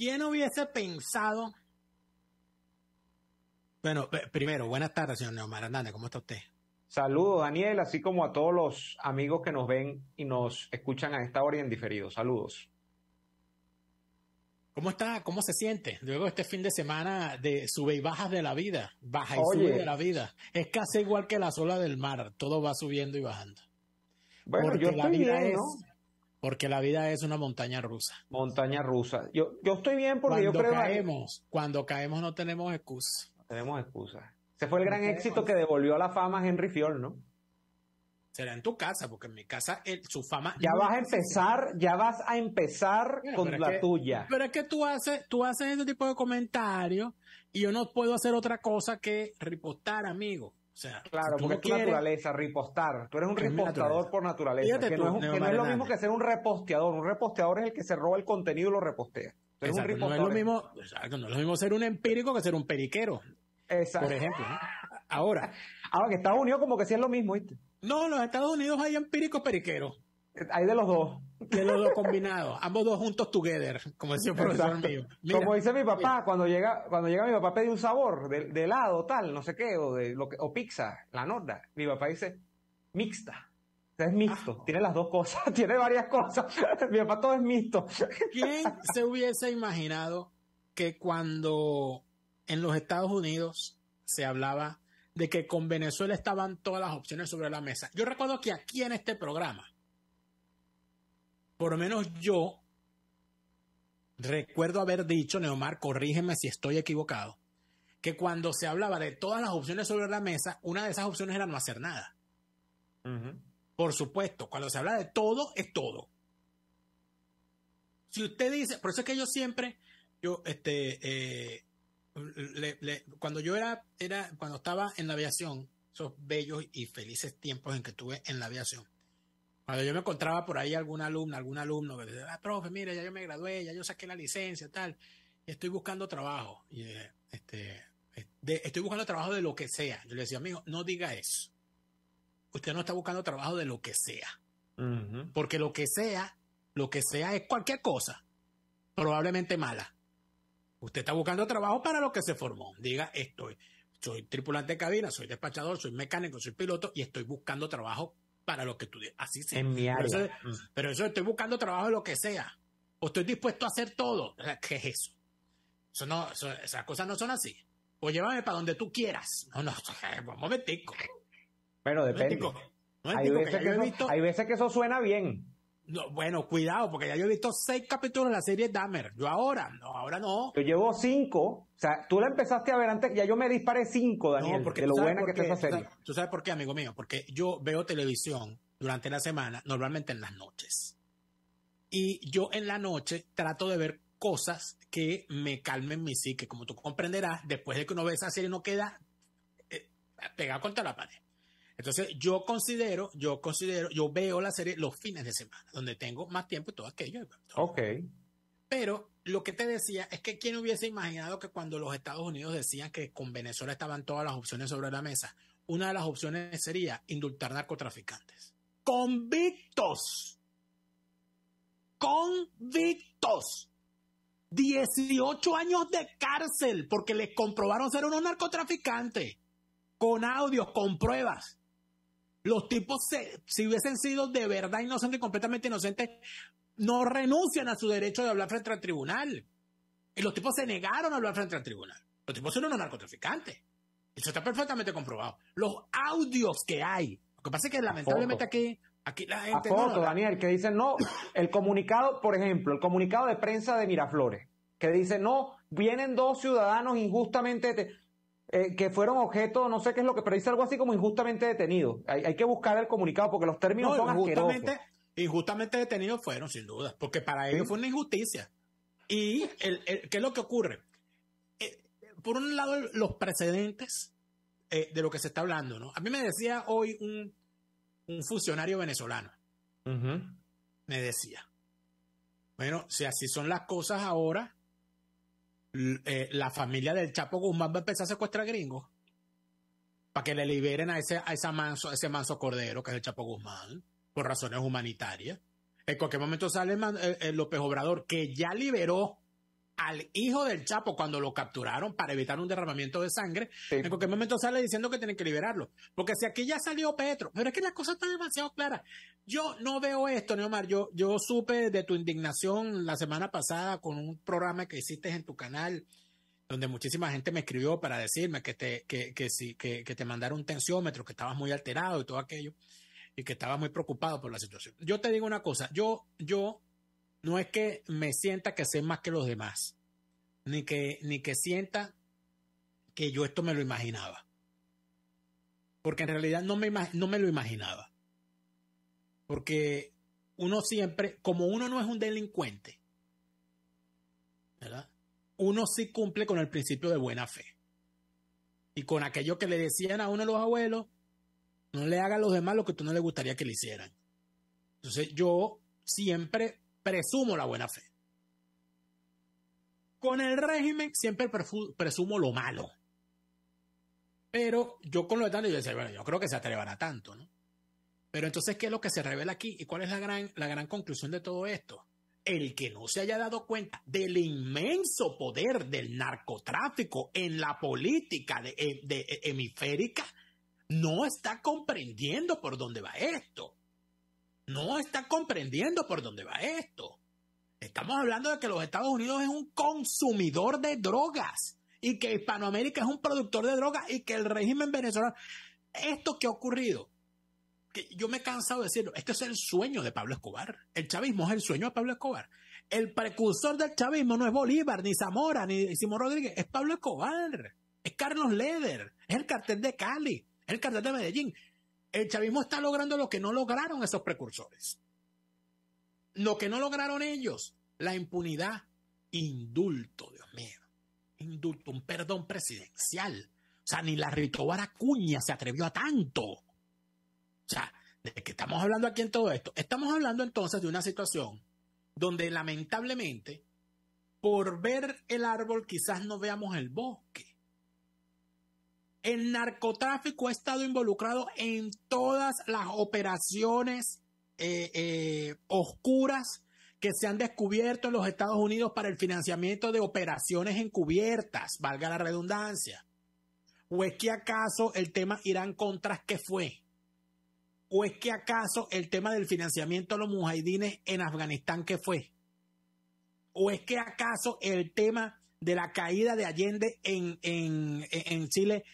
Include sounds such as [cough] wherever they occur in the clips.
¿Quién hubiese pensado? Bueno, eh, primero, buenas tardes, señor Neomar ¿cómo está usted? Saludos, Daniel, así como a todos los amigos que nos ven y nos escuchan a esta hora y en diferido. Saludos. ¿Cómo está? ¿Cómo se siente? Luego este fin de semana de sube y bajas de la vida, baja y sube de la vida. Es casi igual que la sola del mar, todo va subiendo y bajando. Bueno, yo la vida es porque la vida es una montaña rusa. Montaña rusa. Yo, yo estoy bien porque yo creo... Caemos, Cuando caemos no tenemos excusa. No tenemos excusa. Ese fue el gran éxito que devolvió a la fama a Henry Fiol, ¿no? Será en tu casa, porque en mi casa su fama... Ya vas a empezar, ya vas a empezar con la tuya. Pero es que tú haces, tú haces ese tipo de comentarios y yo no puedo hacer otra cosa que ripostar, amigo claro, porque es tu naturaleza, ripostar. Tú eres un repostador por naturaleza. que, no, es lo mismo que ser un reposteador. Un reposteador es el que se roba el contenido y lo repostea. no es lo mismo, lo mismo ser un empírico que ser un periquero. Exacto. Por ejemplo. Ahora. Ahora Estados Unidos como que sí es lo mismo, No, los Estados Unidos hay empíricos periqueros. Hay de los dos. De los dos combinados. ambos dos juntos together, como decía el profesor mío. como dice mi papá, cuando llega cuando llega mi papá pide un sabor de, helado helado, tal, no sé qué, o, de, lo o pizza, la norda. Mi papá dice, mixta es mixto, ah. tiene las dos cosas, [laughs] tiene varias cosas. Mi papá todo es mixto. ¿Quién se hubiese imaginado que cuando en los Estados Unidos se hablaba de que con Venezuela estaban todas las opciones sobre la mesa? Yo recuerdo que aquí en este programa por lo menos yo recuerdo haber dicho, Neomar, corrígeme si estoy equivocado, que cuando se hablaba de todas las opciones sobre la mesa, una de esas opciones era no hacer nada. Por supuesto, cuando se habla de todo, es todo. Si usted dice, por eso es que yo siempre, yo, este, eh, cuando yo era, era, cuando estaba en la aviación, esos bellos y felices tiempos en que estuve en la aviación, cuando yo me encontraba por ahí algún alumno, algún alumno que decía, ah, profe, mire, ya yo me gradué, ya yo saqué la licencia, tal, estoy buscando trabajo. Y, eh, este, estoy buscando trabajo de lo que sea. Yo le decía, amigo, no diga eso. Usted no está buscando trabajo de lo que sea. Porque lo que sea, lo que sea es cualquier cosa, probablemente mala. Usted está buscando trabajo para lo que se formó. Diga, estoy, soy tripulante de cabina, soy despachador, soy mecánico, soy piloto y estoy buscando trabajo para lo que tú así sí. Mm. Pero eso, estoy buscando trabajo en lo que sea. O estoy dispuesto a hacer todo. ¿Qué es eso? eso no, esas cosas no son así. O pues llévame para donde tú quieras. No, no, [laughs] un momentico. Pero depende. hay veces que eso suena bien no, bueno, cuidado, porque ya yo he visto seis capítulos de la serie Dahmer. Yo ahora, no, ahora no. Yo llevo cinco. O sea, tú la empezaste a ver antes, ya yo me disparé cinco, Daniel, no, porque lo buena que está esa serie. ¿Tú sabes por qué, amigo mío? Porque yo veo televisión durante la semana, normalmente en las noches. Y yo en la noche trato de ver cosas que me calmen mi psique. Como tú comprenderás, después de que uno ve esa serie, no queda eh, pegado contra la pared. Entonces, yo considero, yo considero, yo veo la serie los fines de semana, donde tengo más tiempo y todo aquello. Ok. Pero lo que te decía es que quién hubiese imaginado que cuando los Estados Unidos decían que con Venezuela estaban todas las opciones sobre la mesa, una de las opciones sería indultar narcotraficantes. Convictos. Convictos. 18 años de cárcel porque les comprobaron ser unos narcotraficantes. Con audios, con pruebas. Los tipos, si hubiesen sido de verdad inocentes, completamente inocentes, no renuncian a su derecho de hablar frente al tribunal. Y los tipos se negaron a hablar frente al tribunal. Los tipos son unos narcotraficantes. Eso está perfectamente comprobado. Los audios que hay. Lo que pasa es que lamentablemente aquí Aquí la gente. A Daniel, que dice no. El comunicado, por ejemplo, el comunicado de prensa de Miraflores, que dice no, vienen dos ciudadanos injustamente. Eh, que fueron objeto, no sé qué es lo que, pero dice algo así como injustamente detenido. Hay, que buscar el comunicado porque los términos son injustamente, asquerosos. Injustamente detenidos fueron, sin duda, porque para ellos fue una injusticia. ¿Y el, qué es lo que ocurre? Eh, por un lado, los precedentes eh, de lo que se está hablando, ¿no? A mí me decía hoy un, funcionario venezolano, me decía, bueno, si así son las cosas ahora, eh, la familia del Chapo Guzmán va a empezar a secuestrar gringos para que le liberen a ese, a manso, ese manso cordero que es el Chapo Guzmán por razones humanitarias. En cualquier momento sale el eh, eh, López Obrador que ya liberó al hijo del Chapo cuando lo capturaron para evitar un derramamiento de sangre, en cualquier momento sale diciendo que tienen que liberarlo. Porque si aquí ya salió Petro, pero es que la cosa está demasiado clara. Yo no veo esto, Neomar. Yo, yo supe de tu indignación la semana pasada con un programa que hiciste en tu canal donde muchísima gente me escribió para decirme que te, que, que, si, que, que te mandaron un tensiómetro, que estabas muy alterado y todo aquello, y que estaba muy preocupado por la situación. Yo te digo una cosa, yo, yo no es que me sienta que sé más que los demás, ni que, ni que sienta que yo esto me lo imaginaba. Porque en realidad no me, lo imaginaba. Porque uno siempre, como uno no es un delincuente, ¿verdad? Uno sí cumple con el principio de buena fe. Y con aquello que le decían a uno de los abuelos, no le haga a los demás lo que tú no le gustaría que le hicieran. Entonces yo siempre presumo la buena fe. Con el régimen siempre presumo lo malo. Pero yo con lo de tanto, yo decía, yo creo que se atreverá tanto, ¿no? Pero entonces, ¿qué es lo que se revela aquí? ¿Y cuál es la gran, la gran conclusión de todo esto? El que no se haya dado cuenta del inmenso poder del narcotráfico en la política de eh, eh, hemisférica no está comprendiendo por dónde va esto no está comprendiendo por dónde va esto. Estamos hablando de que los Estados Unidos es un consumidor de drogas y que Hispanoamérica es un productor de drogas y que el régimen venezolano... Esto que ha ocurrido, que yo me he cansado de decirlo, este es el sueño de Pablo Escobar. El chavismo es el sueño de Pablo Escobar. El precursor del chavismo no es Bolívar, ni Zamora, ni Simón Rodríguez, es Pablo Escobar, es Carlos Leder, es el cartel de Cali, es el cartel de Medellín el chavismo está logrando lo que no lograron esos precursores. Lo que no lograron ellos, la impunidad, indulto, Dios mío, indulto, un perdón presidencial. O sea, ni la Ritobara se atrevió a tanto. O sea, ¿de qué estamos hablando aquí en todo esto? Estamos hablando entonces de una situación donde lamentablemente, por ver el árbol, quizás no veamos el bosque. El narcotráfico ha estado involucrado en todas las operaciones eh, eh, oscuras que se han descubierto en los Estados Unidos para el financiamiento de operaciones encubiertas, valga la redundancia. ¿O es que acaso el tema Irán Contras que fue? ¿O es que acaso el tema del financiamiento de los mujahidines en Afganistán que fue? ¿O es que acaso el tema de la caída de Allende en, en, en Chile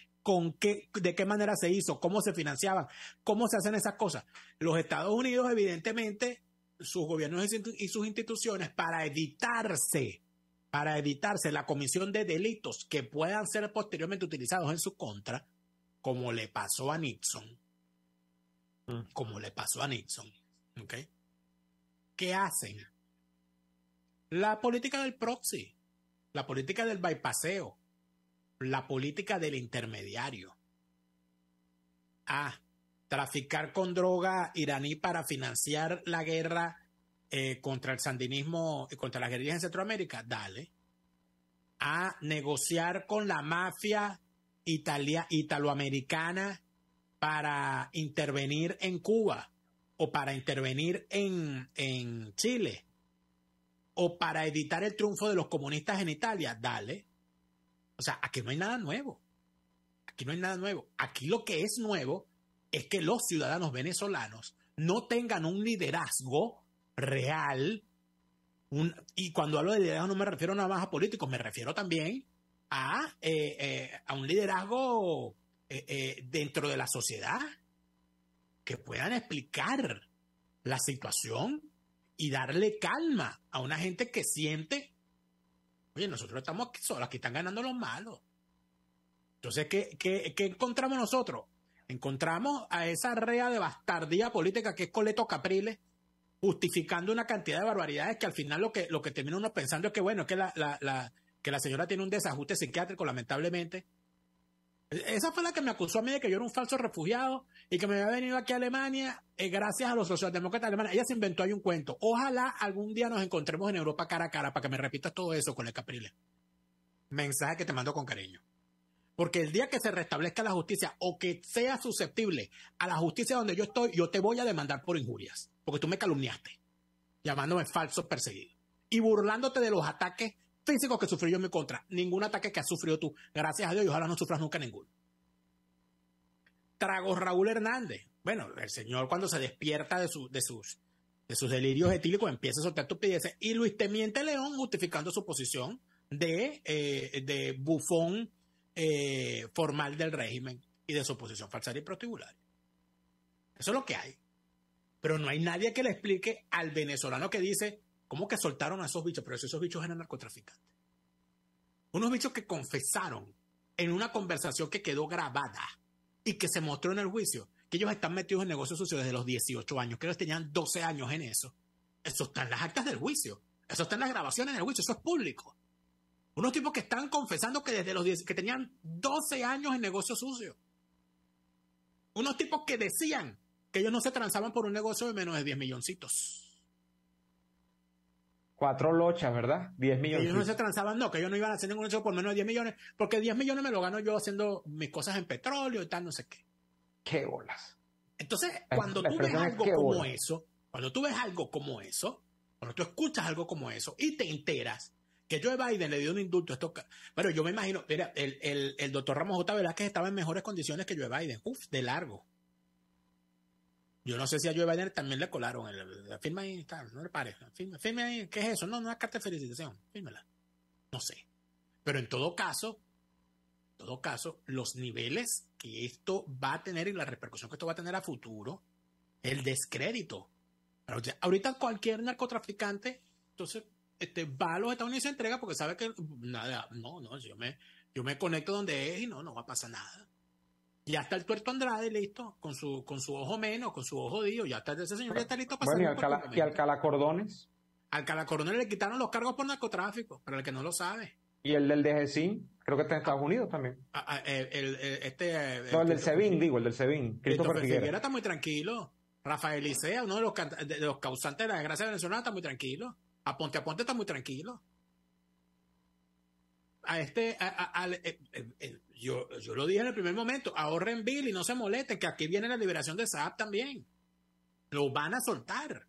de qué manera se hizo, cómo se financiaban, cómo se hacen esas cosas. Los Estados Unidos, evidentemente, sus gobiernos y sus instituciones, para evitarse, para evitarse la comisión de delitos que puedan ser posteriormente utilizados en su contra, como le pasó a Nixon, mm. como le pasó a Nixon, ¿Qué hacen? La política del proxy, la política del bypaseo la política del intermediario. A. Traficar con droga iraní para financiar la guerra eh, contra el sandinismo y contra las guerrillas en Centroamérica. Dale. A. Negociar con la mafia italoamericana para intervenir en Cuba o para intervenir en, en Chile o para evitar el triunfo de los comunistas en Italia. Dale. O sea, aquí no hay nada nuevo. Aquí no hay nada nuevo. Aquí lo que es nuevo es que los ciudadanos venezolanos no tengan un liderazgo real. y cuando hablo de liderazgo no me refiero nada más a políticos, me refiero también a, eh, eh, un liderazgo eh, dentro de la sociedad que puedan explicar la situación y darle calma a una gente que siente Oye, nosotros estamos aquí solos, aquí están ganando los malos. Entonces, ¿qué, encontramos nosotros? Encontramos a esa rea de bastardía política que es Coleto Capriles, justificando una cantidad de barbaridades que al final lo que, termina uno pensando es que, bueno, que que la señora tiene un desajuste psiquiátrico, lamentablemente, esa fue la que me acusó a mí de que yo era un falso refugiado y que me había venido aquí a Alemania eh, gracias a los socialdemócratas alemanes. Ella se inventó ahí un cuento. Ojalá algún día nos encontremos en Europa cara a cara para que me repitas todo eso con el Capriles. Mensaje que te mando con cariño. Porque el día que se restablezca la justicia o que sea susceptible a la justicia donde yo estoy, yo te voy a demandar por injurias. Porque tú me calumniaste, llamándome falso perseguido y burlándote de los ataques físicos que sufrió yo en mi contra, ningún ataque que has sufrido tú. Gracias a Dios y ojalá no sufras nunca ninguno. Trago Raúl Hernández. Bueno, el señor cuando se despierta de, sus, de sus delirios etílicos empieza a soltar estupideces. Y Luis Te Temiente León justificando su posición de, eh, bufón eh, formal del régimen y de su posición falsaria y prostibularia. Eso es lo que hay. Pero no hay nadie que le explique al venezolano que dice, ¿Cómo que soltaron a esos bichos? Pero esos bichos eran narcotraficantes. Unos bichos que confesaron en una conversación que quedó grabada y que se mostró en el juicio, que ellos están metidos en negocios sucios desde los 18 años, que ellos tenían 12 años en eso. Eso está en las actas del juicio, eso está en las grabaciones del juicio, eso es público. Unos tipos que están confesando que desde los que tenían 12 años en negocios sucios. Unos tipos que decían que ellos no se transaban por un negocio de menos de 10 milloncitos cuatro lochas, ¿verdad? Diez millones. Y ellos no se transaban, no, que ellos no iban a hacer ningún hecho por menos de diez millones, porque diez millones me lo gano yo haciendo mis cosas en petróleo y tal, no sé qué. Qué bolas. Entonces, cuando tú ves algo como eso, cuando tú ves algo como eso, cuando tú escuchas algo como eso y te enteras que Joe Biden le dio un indulto a esto, Bueno, yo me imagino, mira, el, el, doctor Ramos J. que estaba en mejores condiciones que Joe Biden. Uf, de largo. Yo no sé si a Joe Biden también le colaron. El, firma ahí, no le pare. Firma, ahí, ¿qué es eso? No, no es carta de felicitación. Fírmela. No sé. Pero en todo caso, en todo caso, los niveles que esto va a tener y la repercusión que esto va a tener a futuro, el descrédito. ahorita cualquier narcotraficante, entonces, este, va a los Estados Unidos y se entrega porque sabe que nada, no, no, yo me, yo me conecto donde es y no, no va a pasar nada ya está el tuerto Andrade listo, con su, con su ojo menos, con su ojo dio, ya está ese señor, ya está listo para bueno, y Alcalá, y Cordones. Alcalá Cordones le quitaron los cargos por narcotráfico, para el que no lo sabe. Y el del DGCIN, creo que está en Estados ah. Unidos también. Ah, ah, eh, el, eh, este, eh, no, el del SEBIN, digo, el del SEBIN. Cristóbal Christopher Figuera. está muy tranquilo. Rafael Isea, uno de los, causantes de la desgracia venezolana, está muy tranquilo. a a Aponte está muy tranquilo. A este, yo, yo lo dije en el primer momento, ahorren Bill y no se molesten, que aquí viene la liberación de Saab también. Lo van a soltar.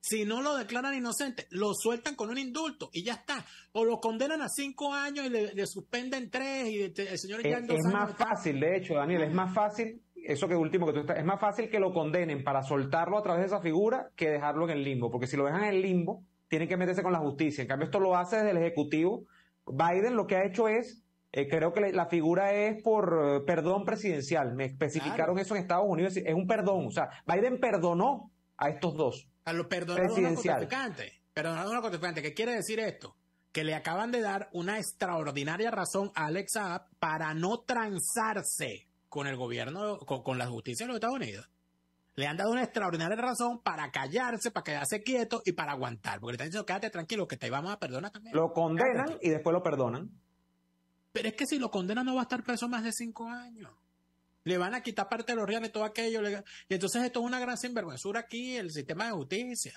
Si no lo declaran inocente, lo sueltan con un indulto y ya está. O lo condenan a cinco años y le, suspenden tres y este, el señor es, más fácil, de hecho, Daniel, es más fácil, eso que último que tú estás, es más fácil que lo condenen para soltarlo a través de esa figura que dejarlo en el limbo, porque si lo dejan en el limbo, tienen que meterse con la justicia. En cambio, esto lo hace desde el Ejecutivo. Biden lo que ha hecho es eh, creo que la figura es por eh, perdón presidencial. Me especificaron eso en Estados Unidos. Es un perdón. O sea, Biden perdonó a estos dos. A los perdonados Perdonaron a los ¿Qué quiere decir esto? Que le acaban de dar una extraordinaria razón a Alexa Saab para no transarse con el gobierno, con, la justicia de los Estados Unidos. Le han dado una extraordinaria razón para callarse, para quedarse quieto y para aguantar. Porque le están diciendo, quédate tranquilo, que te vamos a perdonar también. Lo condenan y después lo perdonan. Pero es que si lo condena no va a estar preso más de cinco años. Le van a quitar parte de los reales, todo aquello. Y entonces esto es una gran sinvergüenzura aquí, el sistema de justicia.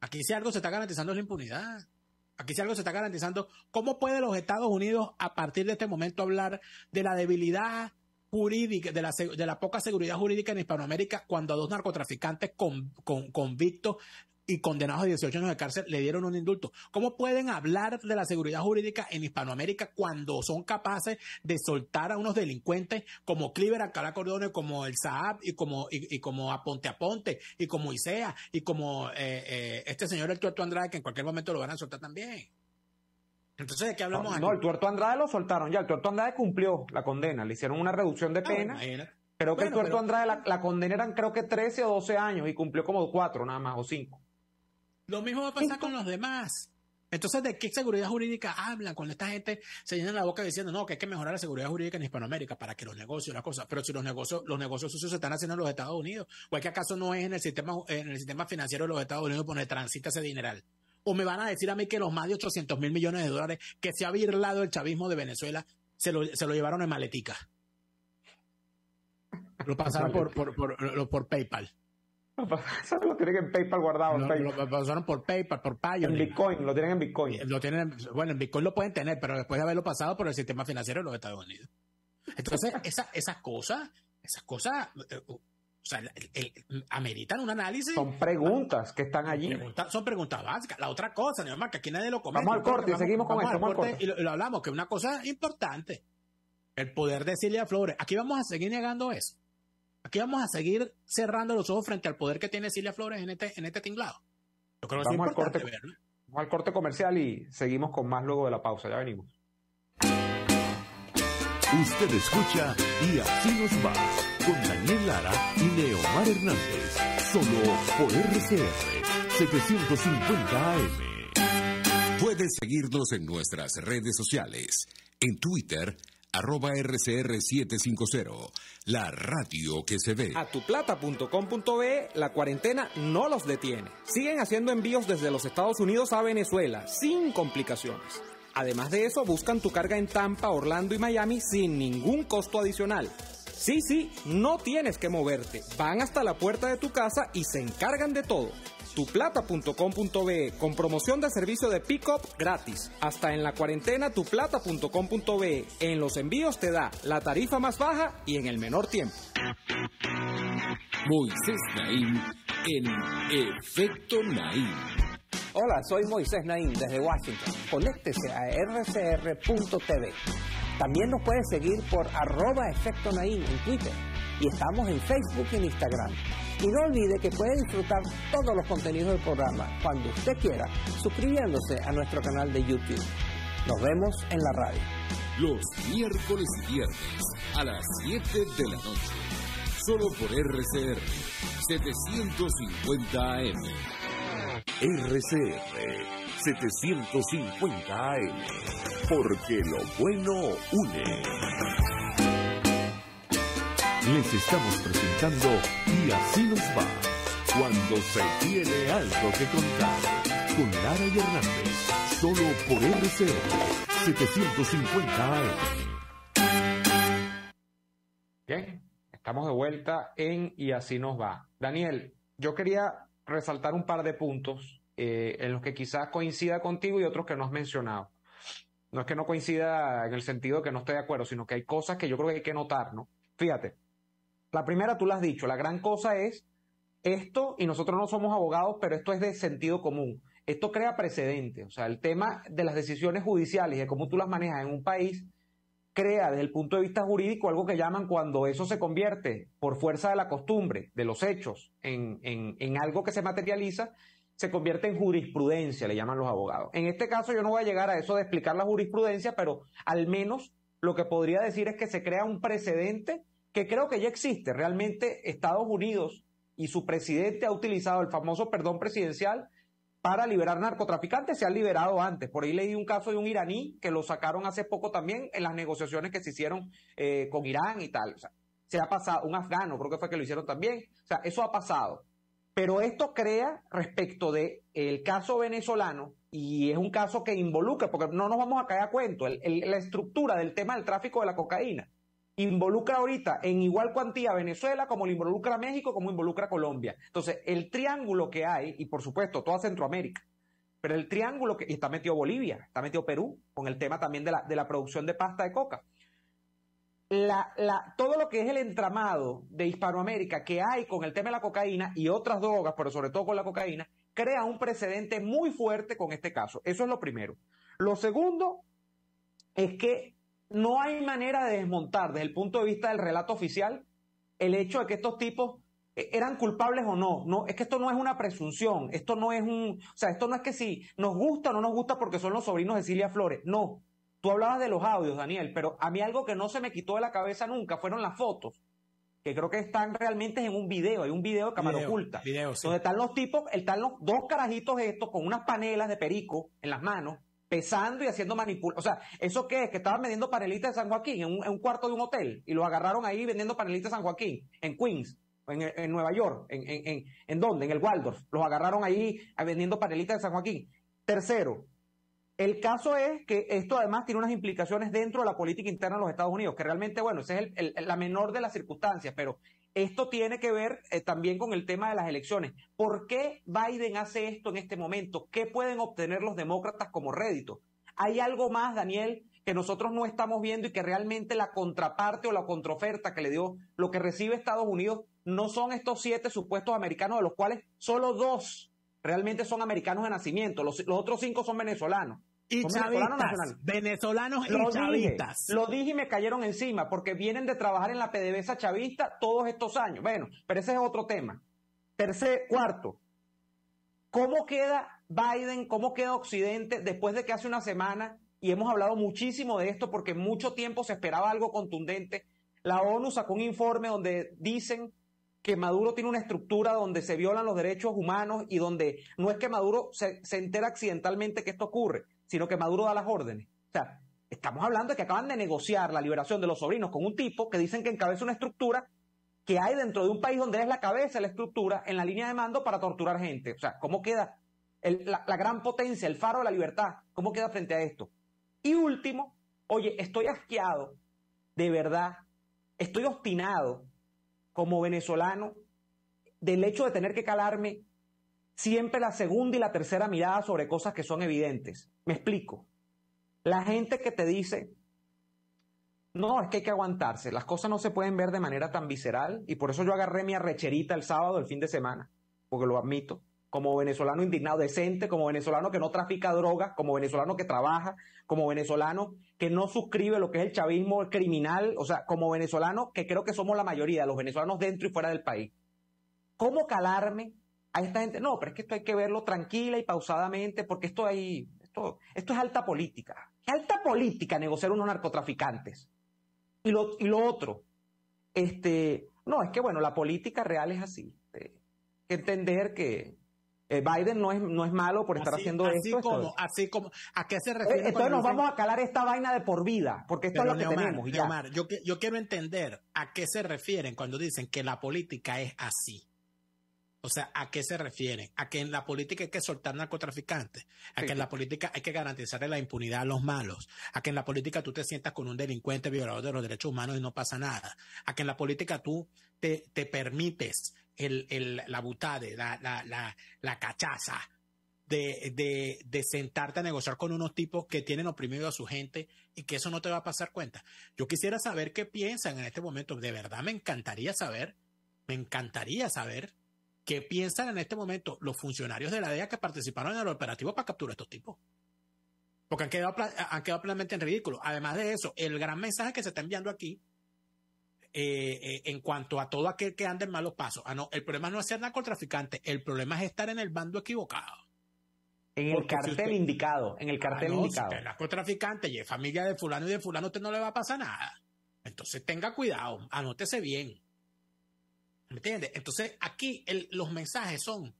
Aquí si algo se está garantizando es la impunidad. Aquí si algo se está garantizando, ¿cómo puede los Estados Unidos a partir de este momento hablar de la debilidad jurídica, de la, poca seguridad jurídica en Hispanoamérica cuando a dos narcotraficantes con, convictos y condenados a 18 años de cárcel le dieron un indulto. ¿Cómo pueden hablar de la seguridad jurídica en Hispanoamérica cuando son capaces de soltar a unos delincuentes como Cliver Alcalá Cordone, como el Saab y como, y, como Aponte Aponte y como Isea y como eh, eh, este señor el Tuerto Andrade que en cualquier momento lo van a soltar también? Entonces, ¿de qué hablamos no, aquí? No, el Tuerto Andrade lo soltaron ya. El Tuerto Andrade cumplió la condena. Le hicieron una reducción de ah, pena. creo que el Tuerto Andrade, la, la condena eran creo que 13 o 12 años y cumplió como 4 nada más o 5. Lo mismo va a pasar con los demás. Entonces, ¿de qué seguridad jurídica hablan cuando esta gente se llena la boca diciendo, no, que hay que mejorar la seguridad jurídica en Hispanoamérica para que los negocios, las cosas, pero si los negocios, los negocios sucios se están haciendo en los Estados Unidos, o es que acaso no es en el sistema, en el sistema financiero de los Estados Unidos donde transita ese dineral. O me van a decir a mí que los más de 800 mil millones de dólares que se ha virlado el chavismo de Venezuela se lo, llevaron en maletica. Lo pasaron por PayPal. Pues, [laughs] lo tienen en PayPal guardado. Lo, pasaron por PayPal, por Payoneer. En Bitcoin, lo tienen en Bitcoin. Eh, lo tienen, bueno, en Bitcoin lo pueden tener, pero después de haberlo pasado por el sistema financiero de los Estados Unidos. Entonces, [laughs] esas cosas, esas cosas, eh, eh, o sea, ameritan un análisis. Son preguntas que están allí. son preguntas básicas. La otra cosa, que aquí nadie lo comenta. Vamos al corte y seguimos con vamos esto. Al corte y lo, hablamos, que una cosa importante. El poder decirle a Flores, aquí vamos a seguir negando eso. Aquí vamos a seguir cerrando los ojos frente al poder que tiene Silvia Flores en este, en este tinglado. Yo creo que es corte, Vamos al corte comercial y seguimos con más luego de la pausa. Ya venimos. Usted escucha Y así nos va con Daniel Lara y Leomar Hernández, solo por RCR 750 AM. Puedes seguirnos en nuestras redes sociales, en Twitter, arroba RCR750, la radio que se ve. A tuplata.com.be la cuarentena no los detiene. Siguen haciendo envíos desde los Estados Unidos a Venezuela, sin complicaciones. Además de eso, buscan tu carga en Tampa, Orlando y Miami sin ningún costo adicional. Sí, sí, no tienes que moverte. Van hasta la puerta de tu casa y se encargan de todo tuplata.com.be con promoción de servicio de pick-up gratis. Hasta en la cuarentena tuplata.com.be. En los envíos te da la tarifa más baja y en el menor tiempo. Moisés Naim en Efecto Naim. Hola, soy Moisés Naim desde Washington. Conéctese a rcr.tv. También nos puedes seguir por arroba efecto Naim en Twitter. Y estamos en Facebook y en Instagram. Y no olvide que puede disfrutar todos los contenidos del programa cuando usted quiera, suscribiéndose a nuestro canal de YouTube. Nos vemos en la radio. Los miércoles y viernes a las 7 de la noche. Solo por RCR 750 AM. RCR 750 AM. Porque lo bueno une. Les estamos presentando y así nos va cuando se tiene algo que contar. Con Lara y Hernández, solo por RCR 750 AM. Bien, estamos de vuelta en Y así nos va. Daniel, yo quería resaltar un par de puntos eh, en los que quizás coincida contigo y otros que no has mencionado. No es que no coincida en el sentido de que no estoy de acuerdo, sino que hay cosas que yo creo que hay que notar, ¿no? Fíjate, la primera tú la has dicho, la gran cosa es esto, y nosotros no somos abogados, pero esto es de sentido común. Esto crea precedentes, o sea, el tema de las decisiones judiciales y de cómo tú las manejas en un país crea desde el punto de vista jurídico algo que llaman cuando eso se convierte por fuerza de la costumbre, de los hechos, en, en algo que se materializa, se convierte en jurisprudencia, le llaman los abogados. En este caso yo no voy a llegar a eso de explicar la jurisprudencia, pero al menos lo que podría decir es que se crea un precedente que creo que ya existe. Realmente Estados Unidos y su presidente ha utilizado el famoso perdón presidencial para liberar narcotraficantes, se ha liberado antes. Por ahí leí un caso de un iraní que lo sacaron hace poco también en las negociaciones que se hicieron eh, con Irán y tal. O sea, se ha pasado, un afgano creo que fue que lo hicieron también. O sea, eso ha pasado. Pero esto crea respecto de el caso venezolano, y es un caso que involucra, porque no nos vamos a caer a cuento, la estructura del tema del tráfico de la cocaína involucra ahorita en igual cuantía Venezuela como lo involucra México, como involucra Colombia. Entonces, el triángulo que hay, y por supuesto toda Centroamérica, pero el triángulo que está metido Bolivia, está metido Perú, con el tema también de la, producción de pasta de coca. todo lo que es el entramado de Hispanoamérica que hay con el tema de la cocaína y otras drogas, pero sobre todo con la cocaína, crea un precedente muy fuerte con este caso. Eso es lo primero. Lo segundo es que no hay manera de desmontar desde el punto de vista del relato oficial el hecho de que estos tipos eh, eran culpables o no. No, es que esto no es una presunción, esto no es un, o sea, esto no es que si nos gusta o no nos gusta porque son los sobrinos de Cilia Flores. No. Tú hablabas de los audios, Daniel, pero a mí algo que no se me quitó de la cabeza nunca fueron las fotos, que creo que están realmente en un video, hay un video de cámara oculta, donde están los tipos, están los dos carajitos estos con unas panelas de perico en las manos, pesando y haciendo manipulación. O sea, ¿eso qué es? Que estaban vendiendo panelitas de San Joaquín en un, cuarto de un hotel y los agarraron ahí vendiendo panelitas de San Joaquín, en Queens, en, Nueva York, en, en, en, dónde? En el Waldorf. Los agarraron ahí ah, vendiendo panelitas de San Joaquín. Tercero, el caso es que esto además tiene unas implicaciones dentro de la política interna de los Estados Unidos, que realmente, bueno, esa es la menor de las circunstancias, pero esto tiene que ver eh, también con el tema de las elecciones. ¿Por qué Biden hace esto en este momento? ¿Qué pueden obtener los demócratas como rédito? Hay algo más, Daniel, que nosotros no estamos viendo y que realmente la contraparte o la contraoferta que le dio lo que recibe Estados Unidos no son estos siete supuestos americanos, de los cuales solo dos realmente son americanos de nacimiento, los otros cinco son venezolanos y chavistas, venezolanos y chavistas. lo dije y me cayeron encima porque vienen de trabajar en la PDVSA chavista todos estos años. Bueno, pero ese es otro tema. Tercer, cuarto, ¿cómo queda Biden, cómo queda Occidente después de que hace una semana, y hemos hablado muchísimo de esto porque mucho tiempo se esperaba algo contundente, la ONU sacó un informe donde dicen que Maduro tiene una estructura donde se violan los derechos humanos y donde no es que Maduro se, se entera accidentalmente que esto ocurre, sino que Maduro da las órdenes. O sea, estamos hablando de que acaban de negociar la liberación de los sobrinos con un tipo que dicen que encabeza una estructura que hay dentro de un país donde es la cabeza la estructura en la línea de mando para torturar gente. O sea, ¿cómo queda la, la gran potencia, el faro de la libertad? ¿Cómo queda frente a esto? Y último, oye, estoy asqueado, de verdad, estoy obstinado como venezolano del hecho de tener que calarme siempre la segunda y la tercera mirada sobre cosas que son evidentes. Me explico. La gente que te dice, no, es que hay que aguantarse, las cosas no se pueden ver de manera tan visceral y por eso yo agarré mi arrecherita el sábado, el fin de semana, porque lo admito, como venezolano indignado decente, como venezolano que no trafica drogas, como venezolano que trabaja, como venezolano que no suscribe lo que es el chavismo criminal, o sea, como venezolano que creo que somos la mayoría, los venezolanos dentro y fuera del país. ¿Cómo calarme a esta gente, no, pero es que esto hay que verlo tranquila y pausadamente, porque esto ahí esto, esto es alta política. alta política negociar unos narcotraficantes. Y lo, y lo otro, este, no, es que bueno, la política real es así. Este, que entender que eh, Biden no es, no es malo por estar haciendo haciendo así Como, Así como, ¿a qué se eh, refiere? Entonces nos vamos a calar esta vaina de por vida, porque esto es lo que tenemos. yo, yo quiero entender a qué se refieren cuando dicen que la política es así. O sea, ¿a qué se refieren? A que en la política hay que soltar narcotraficantes, a que en la política hay que garantizarle la impunidad a los malos, a que en la política tú te sientas con un delincuente violador de los derechos humanos y no pasa nada, a que en la política tú te, permites la butade, la, cachaza, de, sentarte a negociar con unos tipos que tienen oprimido a su gente y que eso no te va a pasar cuenta. Yo quisiera saber qué piensan en este momento. De verdad, me encantaría saber, me encantaría saber ¿Qué piensan en este momento los funcionarios de la DEA que participaron en el operativo para capturar a estos tipos? Porque han quedado, quedado plenamente en ridículo. Además de eso, el gran mensaje que se está enviando aquí eh, eh, en cuanto a todo aquel que anda en malos pasos. Ah, no, el problema no es ser narcotraficante, el problema es estar en el bando equivocado. En el cartel indicado, en el ah, cartel indicado. Si es narcotraficante y es familia de fulano y de fulano, usted no le va a pasar nada. Entonces tenga cuidado, anótese bien. ¿Me entiendes? Entonces, aquí los mensajes son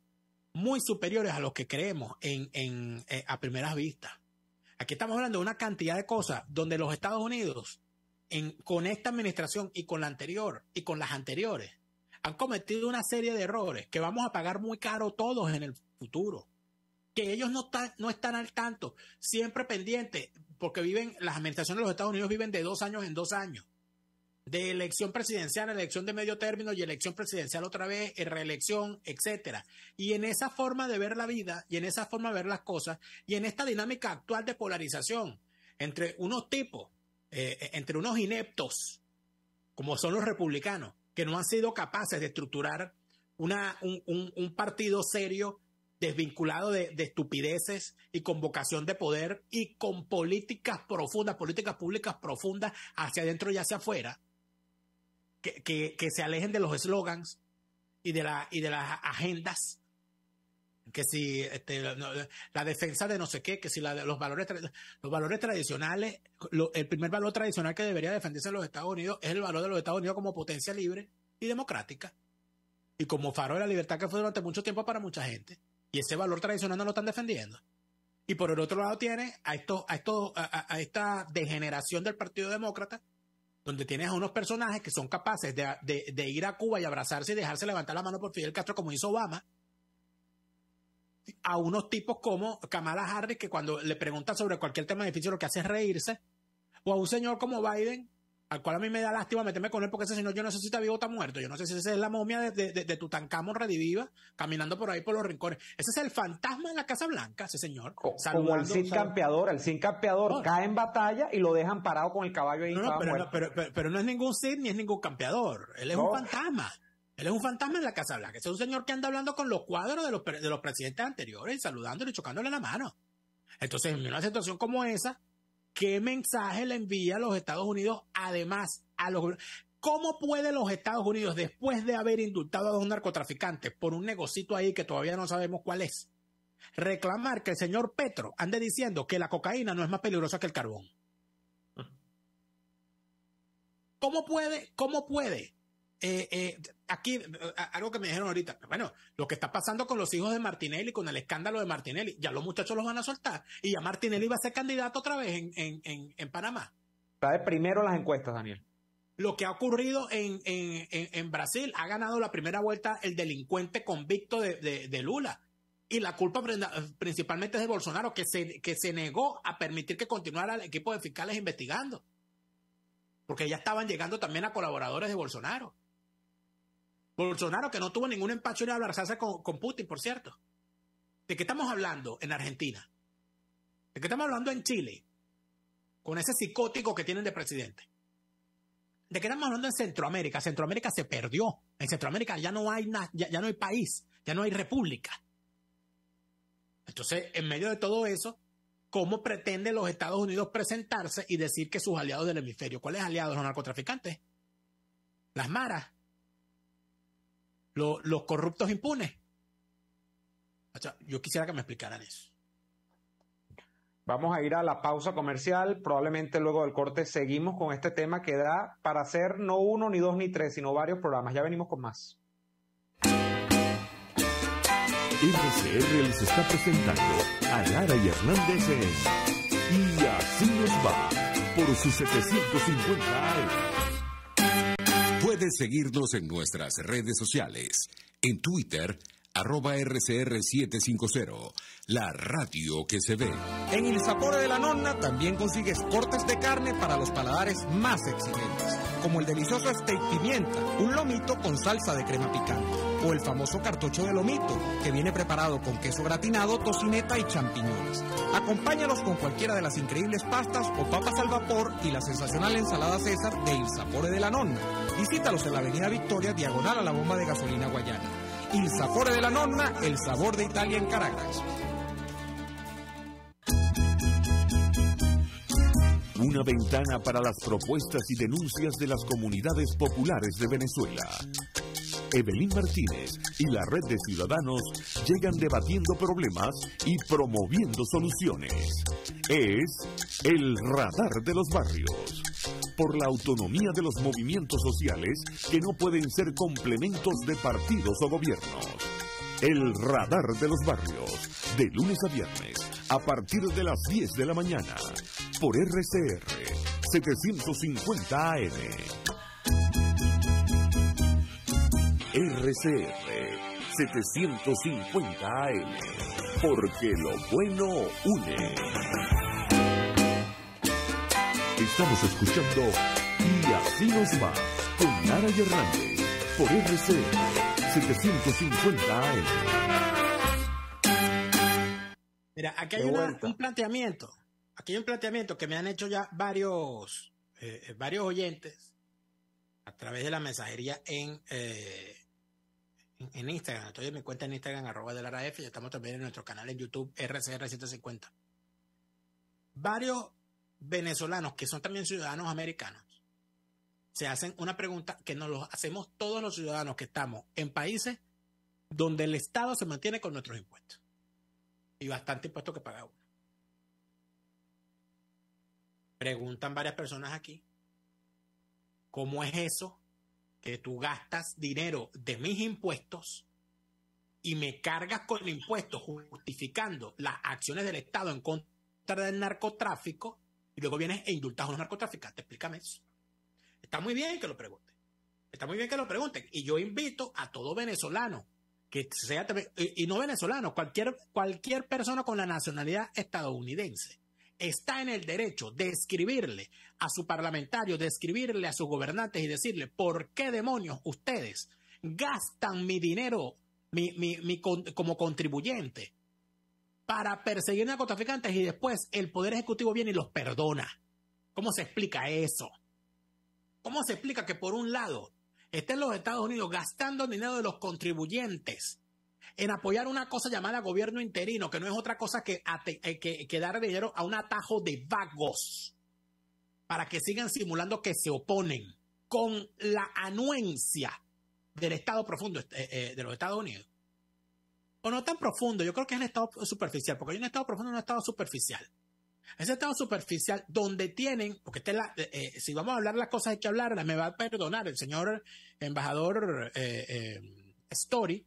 muy superiores a los que creemos eh, a primeras vistas. Aquí estamos hablando de una cantidad de cosas donde los Estados Unidos, en, con esta administración y con la anterior y con las anteriores, han cometido una serie de errores que vamos a pagar muy caro todos en el futuro. Que ellos no están, no están al tanto, siempre pendientes, porque viven, las administraciones de los Estados Unidos viven de dos años en dos años de elección presidencial, elección de medio término y elección presidencial otra vez, eh, reelección, etcétera. Y en esa forma de ver la vida y en esa forma de ver las cosas y en esta dinámica actual de polarización entre unos tipos, eh, eh, entre unos ineptos, como son los republicanos, que no han sido capaces de estructurar una, un, partido serio desvinculado de, de, estupideces y con vocación de poder y con políticas profundas, políticas públicas profundas hacia adentro y hacia afuera, que, se alejen de los eslogans y de, la, y de las agendas. Que si este, la, defensa de no sé qué, que si los, valores los valores tradicionales, el primer valor tradicional que debería defenderse en los Estados Unidos es el valor de los Estados Unidos como potencia libre y democrática. Y como faro de la libertad que fue durante mucho tiempo para mucha gente. Y ese valor tradicional no lo están defendiendo. Y por el otro lado tiene a, esto, a, esto, a esta degeneración del Partido Demócrata donde tienes a unos personajes que son capaces de, de, ir a Cuba y abrazarse y dejarse levantar la mano por Fidel Castro como hizo Obama, a unos tipos como Kamala Harris que cuando le preguntan sobre cualquier tema difícil lo que hace es reírse, o a un señor como Biden al cual a mí me da lástima meterme con él, porque ese señor yo no sé si está vivo o está muerto. Yo no sé si esa es la momia de, de, de, Tutankamón rediviva, caminando por ahí por los rincones. Ese es el fantasma de la Casa Blanca, ese señor. como el Cid campeador, el Cid campeador cae en batalla y lo dejan parado con el caballo ahí. No, pero, no es ningún Cid ni es ningún campeador. Él es un fantasma. Él es un fantasma en la Casa Blanca. Ese es un señor que anda hablando con los cuadros de los, de los presidentes anteriores, saludándole y chocándole la mano. Entonces, en una situación como esa, ¿Qué mensaje le envía a los Estados Unidos además a los... ¿Cómo puede los Estados Unidos, después de haber indultado a dos narcotraficantes por un negocito ahí que todavía no sabemos cuál es, reclamar que el señor Petro ande diciendo que la cocaína no es más peligrosa que el carbón? Ah. ¿Cómo puede, cómo puede eh, eh, aquí, algo que me dijeron ahorita, bueno, lo que está pasando con los hijos de Martinelli, con el escándalo de Martinelli, ya los muchachos los van a soltar y ya Martinelli va a ser candidato otra vez en, en, en, en Panamá. primero las encuestas, Daniel. Lo que ha ocurrido en, en, Brasil, ha ganado la primera vuelta el delincuente convicto de, de Lula. Y la culpa principalmente es de Bolsonaro, que se, que se negó a permitir que continuara el equipo de fiscales investigando. Porque ya estaban llegando también a colaboradores de Bolsonaro. Bolsonaro, que no tuvo ningún empacho en abrazarse con, con Putin, por cierto. ¿De qué estamos hablando en Argentina? ¿De qué estamos hablando en Chile? Con ese psicótico que tienen de presidente. ¿De qué estamos hablando en Centroamérica? Centroamérica se perdió. En Centroamérica ya no hay, nada, ya, no hay país, ya no hay república. Entonces, en medio de todo eso, ¿cómo pretenden los Estados Unidos presentarse y decir que sus aliados del hemisferio? ¿Cuáles aliados? Los narcotraficantes. Las maras los corruptos impunes. yo quisiera que me explicaran eso. Vamos a ir a la pausa comercial. Probablemente luego del corte seguimos con este tema que da para hacer no uno, ni dos, ni tres, sino varios programas. Ya venimos con más. RCR les está presentando a y Hernández Y así nos va por sus 750 años. Puedes seguirnos en nuestras redes sociales, en Twitter, arroba RCR750, la radio que se ve. En el Sapore de la Nonna también consigues cortes de carne para los paladares más exigentes como el delicioso steak pimienta, un lomito con salsa de crema picante, o el famoso cartocho de lomito, que viene preparado con queso gratinado, tocineta y champiñones. Acompáñalos con cualquiera de las increíbles pastas o papas al vapor y la sensacional ensalada César de Il Sapore de la Nonna. Visítalos en la Avenida Victoria, diagonal a la bomba de gasolina guayana. Il Sapore de la Nonna, el sabor de Italia en Caracas. Una ventana para las propuestas y denuncias de las comunidades populares de Venezuela. Evelyn Martínez y la red de ciudadanos llegan debatiendo problemas y promoviendo soluciones. Es el radar de los barrios. Por la autonomía de los movimientos sociales que no pueden ser complementos de partidos o gobiernos. El radar de los barrios, de lunes a viernes, a partir de las 10 de la mañana por RCR 750 AM. RCR 750 AM. Porque lo bueno une. Estamos escuchando Y así nos va con Nara Hernández por RCR 750 AM. Mira, aquí hay un planteamiento aquí hay un planteamiento que me han hecho ya varios, eh, eh, varios oyentes a través de la mensajería en, eh, en, Instagram. Estoy en mi cuenta en Instagram, arroba de la y estamos también en nuestro canal en YouTube, RCR750. Varios venezolanos que son también ciudadanos americanos se hacen una pregunta que nos lo hacemos todos los ciudadanos que estamos en países donde el Estado se mantiene con nuestros impuestos y bastante impuesto que pagamos. Preguntan varias personas aquí, ¿cómo es eso que tú gastas dinero de mis impuestos y me cargas con impuestos justificando las acciones del Estado en contra del narcotráfico y luego vienes e indultas a los narcotraficantes? Explícame eso. Está muy bien que lo pregunten. Está muy bien que lo pregunten. Y yo invito a todo venezolano que sea y, no venezolano, cualquier, cualquier persona con la nacionalidad estadounidense está en el derecho de escribirle a su parlamentario, de escribirle a sus gobernantes y decirle, ¿por qué demonios ustedes gastan mi dinero como contribuyente para perseguir a narcotraficantes y después el Poder Ejecutivo viene y los perdona? ¿Cómo se explica eso? ¿Cómo se explica que por un lado estén los Estados Unidos gastando dinero de los contribuyentes en apoyar una cosa llamada gobierno interino, que no es otra cosa eh, que, que, dar dinero a un atajo de vagos para que sigan simulando que se oponen con la anuencia del Estado profundo eh, eh, de los Estados Unidos. O no tan profundo, yo creo que es un Estado superficial, porque hay un Estado profundo y un Estado superficial. Ese Estado superficial donde tienen, porque si vamos a hablar las cosas hay que hablarlas, me va a perdonar el señor embajador Story,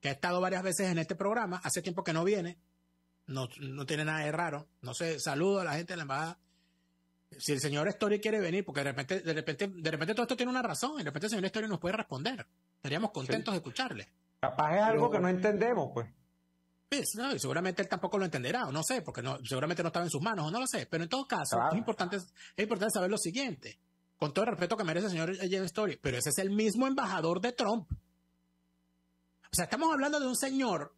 que ha estado varias veces en este programa, hace tiempo que no viene, no, no tiene nada de raro, no sé, saludo a la gente de la embajada. Si el señor Story quiere venir, porque de repente, de repente, de repente todo esto tiene una razón, y de repente el señor Story nos puede responder. Estaríamos contentos de escucharle. Capaz es algo que no entendemos, pues. Pues, no, y seguramente él tampoco lo entenderá, o no sé, porque no, seguramente no estaba en sus manos, o no lo sé. Pero en todo caso, es, importante, es importante saber lo siguiente. Con todo el respeto que merece el señor Story, pero ese es el mismo embajador de Trump. O sea, estamos hablando de un señor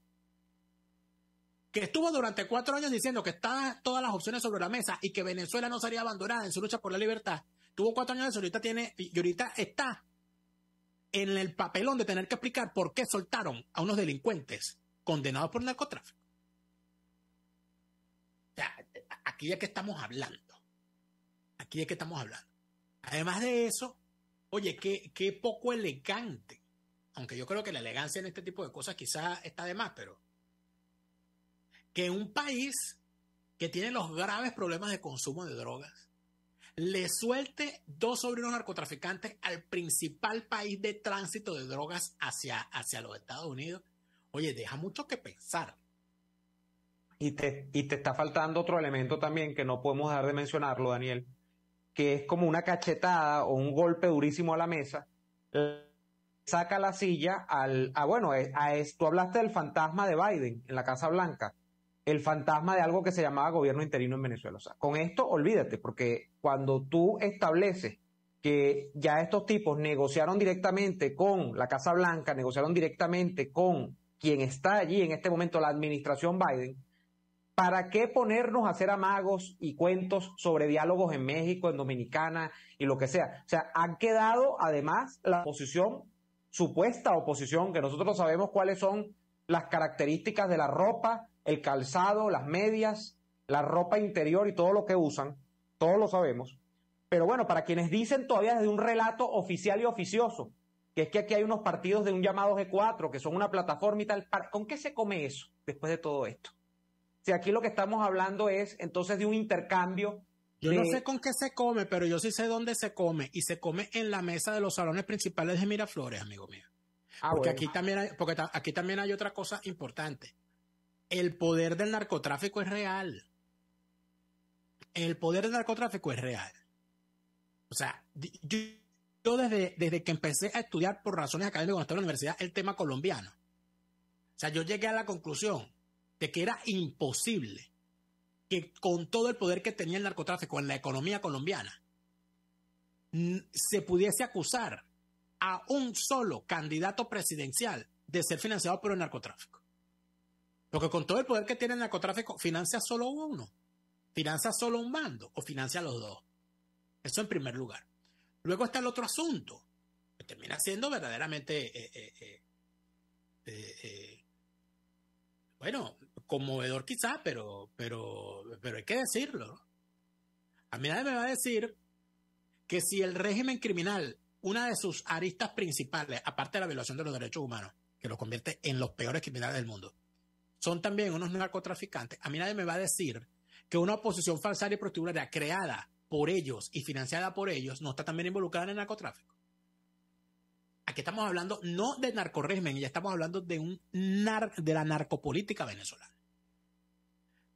que estuvo durante cuatro años diciendo que estaban todas las opciones sobre la mesa y que Venezuela no sería abandonada en su lucha por la libertad. Tuvo cuatro años de eso, ahorita tiene, y ahorita está en el papelón de tener que explicar por qué soltaron a unos delincuentes condenados por narcotráfico. O sea, aquí de qué estamos hablando. Aquí de qué estamos hablando. Además de eso, oye, qué, qué poco elegante aunque yo creo que la elegancia en este tipo de cosas quizás está de más, pero que un país que tiene los graves problemas de consumo de drogas le suelte dos sobrinos narcotraficantes al principal país de tránsito de drogas hacia, hacia los Estados Unidos, oye, deja mucho que pensar. Y y te está faltando otro elemento también que no podemos dejar de mencionarlo, Daniel, que es como una cachetada o un golpe durísimo a la mesa saca la silla al, ah, eh, a, bueno, a, tú hablaste del fantasma de Biden en la Casa Blanca, el fantasma de algo que se llamaba gobierno interino en Venezuela. O sea, con esto olvídate, porque cuando tú estableces que ya estos tipos negociaron directamente con la Casa Blanca, negociaron directamente con quien está allí en este momento, la administración Biden, ¿para qué ponernos a hacer amagos y cuentos sobre diálogos en México, en Dominicana y lo que sea? O sea, han quedado además la oposición supuesta oposición, que nosotros sabemos cuáles son las características de la ropa, el calzado, las medias, la ropa interior y todo lo que usan, todos lo sabemos. Pero bueno, para quienes dicen todavía desde un relato oficial y oficioso, que es que aquí hay unos partidos de un llamado G4, que son una plataforma y tal, ¿con qué se come eso después de todo esto? Si aquí lo que estamos hablando es entonces de un intercambio yo no sé con qué se come, pero yo sí sé dónde se come. Y se come en la mesa de los salones principales de Miraflores, amigo mío. Ah, porque, aquí también hay, porque aquí también hay otra cosa importante. El poder del narcotráfico es real. El poder del narcotráfico es real. O sea, yo, desde, desde, que empecé a estudiar por razones académicas cuando estaba en la universidad el tema colombiano, o sea, yo llegué a la conclusión de que era imposible que con todo el poder que tenía el narcotráfico en la economía colombiana, se pudiese acusar a un solo candidato presidencial de ser financiado por el narcotráfico. Porque con todo el poder que tiene el narcotráfico, financia solo uno, financia solo un bando o financia los dos. Eso en primer lugar. Luego está el otro asunto, que termina siendo verdaderamente, eh, eh, eh, bueno, conmovedor quizá, pero, pero, pero hay que decirlo. A mí nadie me va a decir que si el régimen criminal, una de sus aristas principales, aparte de la violación de los derechos humanos, que lo convierte en los peores criminales del mundo, son también unos narcotraficantes, a mí nadie me va a decir que una oposición falsaria y prostituida creada por ellos y financiada por ellos no está también involucrada en el narcotráfico. Aquí estamos hablando no de narcorrégimen, ya estamos hablando de, un nar de la narcopolítica venezolana.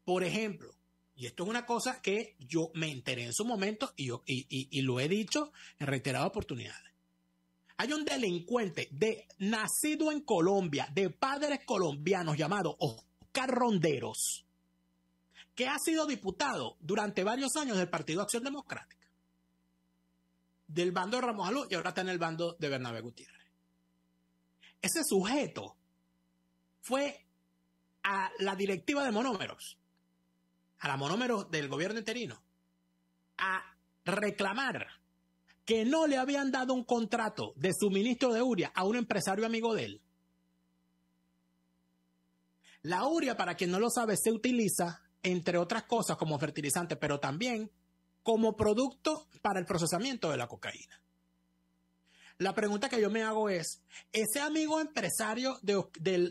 Por ejemplo, y esto es una cosa que yo me enteré en su momento y, lo he dicho en reiteradas oportunidades. Hay un delincuente de, nacido en Colombia, de padres colombianos, llamado Oscar Ronderos, que ha sido diputado durante varios años del Partido Acción Democrática, del bando de Ramos y ahora está en el bando de Bernabé Gutiérrez. Ese sujeto fue a la directiva de Monómeros a la monómero del gobierno interino, a reclamar que no le habían dado un contrato de suministro de uria a un empresario amigo de él. La uria, para quien no lo sabe, se utiliza, entre otras cosas, como fertilizante, pero también como producto para el procesamiento de la cocaína. La pregunta que yo me hago es, ese amigo empresario del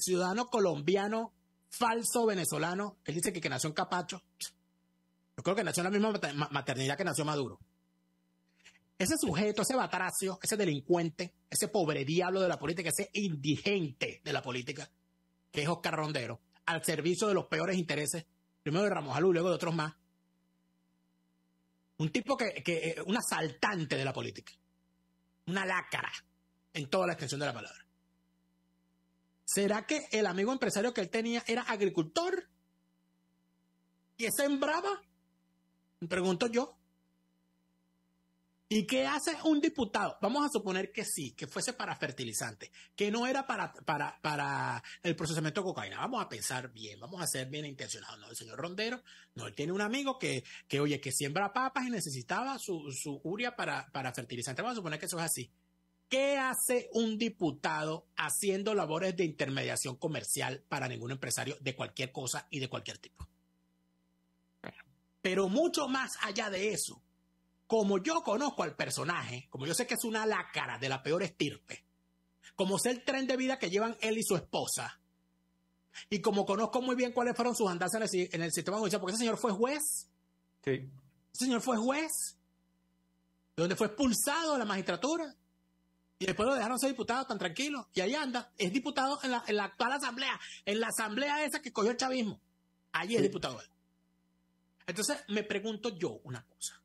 ciudadano colombiano falso venezolano. Él dice que, que nació en Capacho. Yo creo que nació en la misma maternidad que nació Maduro. Ese sujeto, ese batracio, ese delincuente, ese pobre diablo de la política, ese indigente de la política, que es Oscar Rondero, al servicio de los peores intereses, primero de Ramos y luego de otros más. Un tipo que, que, eh, un asaltante de la política, una lácara en toda la extensión de la palabra. ¿Será que el amigo empresario que él tenía era agricultor? ¿Y sembraba? Me pregunto yo. ¿Y qué hace un diputado? Vamos a suponer que sí, que fuese para fertilizante, que no era para, para, para el procesamiento de cocaína. Vamos a pensar bien, vamos a ser bien intencionados. No, el señor Rondero, no, él tiene un amigo que, oye, que siembra papas y necesitaba su, uria para, para fertilizante. Vamos a suponer que eso es así. ¿Qué hace un diputado haciendo labores de intermediación comercial para ningún empresario de cualquier cosa y de cualquier tipo? Pero mucho más allá de eso, como yo conozco al personaje, como yo sé que es una lácara de la peor estirpe, como sé el tren de vida que llevan él y su esposa, y como conozco muy bien cuáles fueron sus andanzas en el, sistema judicial, porque ese señor fue juez. Ese señor fue juez. Donde fue expulsado de la magistratura y después lo dejaron ser diputado tan tranquilo. Y ahí anda, es diputado en la, actual asamblea, en la asamblea esa que cogió el chavismo. Allí es diputado él. Entonces me pregunto yo una cosa.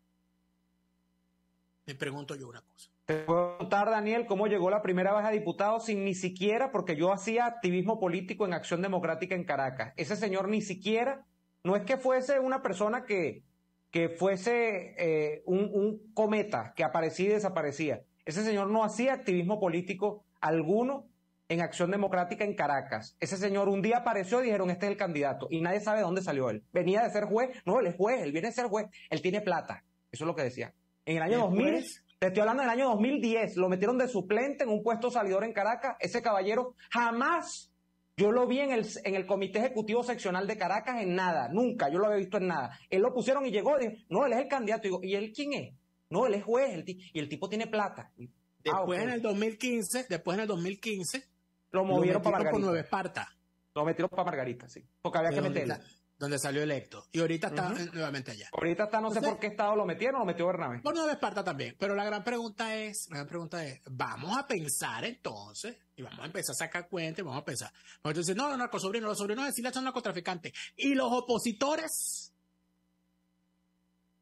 Me pregunto yo una cosa. Te puedo contar, Daniel, cómo llegó la primera vez a diputado sin ni siquiera, porque yo hacía activismo político en Acción Democrática en Caracas. Ese señor ni siquiera, no es que fuese una persona que, que fuese eh, un cometa que aparecía y desaparecía. Ese señor no hacía activismo político alguno en Acción Democrática en Caracas. Ese señor un día apareció y dijeron, este es el candidato, y nadie sabe dónde salió él. Venía de ser juez, no, él es juez, él viene de ser juez, él tiene plata. Eso es lo que decía. En el año 2000, te estoy hablando del año 2010, lo metieron de suplente en un puesto salidor en Caracas. Ese caballero jamás yo lo vi en el, en el Comité Ejecutivo Seccional de Caracas en nada, nunca, yo lo había visto en nada. Él lo pusieron y llegó y dijo, no, él es el candidato. Y, digo, ¿y él quién es? No, él es juez y el tipo tiene plata. Ah, después en el 2015, después en el 2015, lo movieron para Margarita. Lo metieron para Margarita, sí. Porque había que meterla, Donde salió electo. Y ahorita está nuevamente allá. Ahorita está, no sé por qué estado lo metieron, lo metió Bernabé. Por Nueva Esparta también. Pero la gran pregunta es, la gran pregunta es, vamos a pensar entonces, y vamos a empezar a sacar cuentas, vamos a pensar. Entonces, no, los narcosobrinos, los sobrinos de Silas son narcotraficantes. ¿Y los opositores?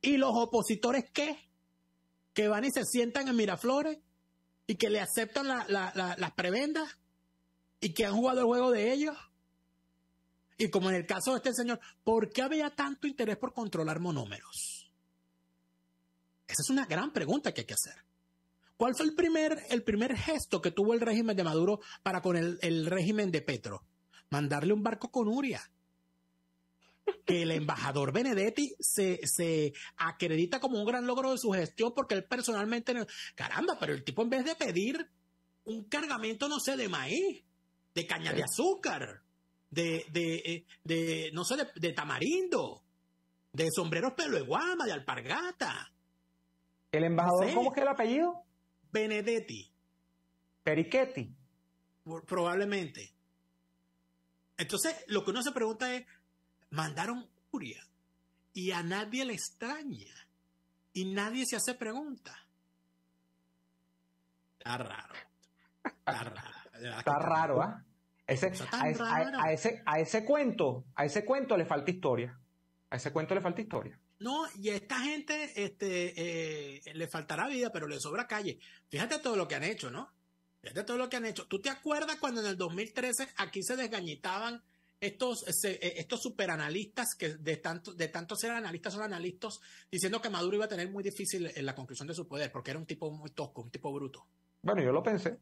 ¿Y los opositores qué? que van y se sientan en Miraflores y que le aceptan las prebendas y que han jugado el juego de ellos. Y como en el caso de este señor, ¿por qué había tanto interés por controlar monómeros? Esa es una gran pregunta que hay que hacer. ¿Cuál fue el primer, el primer gesto que tuvo el régimen de Maduro para con el, el régimen de Petro? Mandarle un barco con Uria que el embajador Benedetti se, se acredita como un gran logro de su gestión porque él personalmente... Caramba, pero el tipo en vez de pedir un cargamento, no sé, de maíz, de caña de azúcar, de, de, eh, de no sé, de, tamarindo, de sombreros pelo de guama, de alpargata. ¿El embajador, cómo es que el apellido? Benedetti. Perichetti. Probablemente. Entonces, lo que uno se pregunta es, mandaron furia y a nadie le extraña y nadie se hace pregunta. Está raro. Está raro. Está raro, ¿ah? a, ese, a, ese, cuento, a ese cuento le falta historia. A ese cuento le falta historia. No, y a esta gente este, eh, le faltará vida, pero le sobra calle. Fíjate todo lo que han hecho, ¿no? Fíjate todo lo que han hecho. ¿Tú te acuerdas cuando en el 2013 aquí se desgañitaban estos, e, estos superanalistas que de tanto, de tanto ser analistas son analistas diciendo que Maduro iba a tener muy difícil eh, la conclusión de su poder porque era un tipo muy tosco, un tipo bruto. Bueno, yo lo pensé.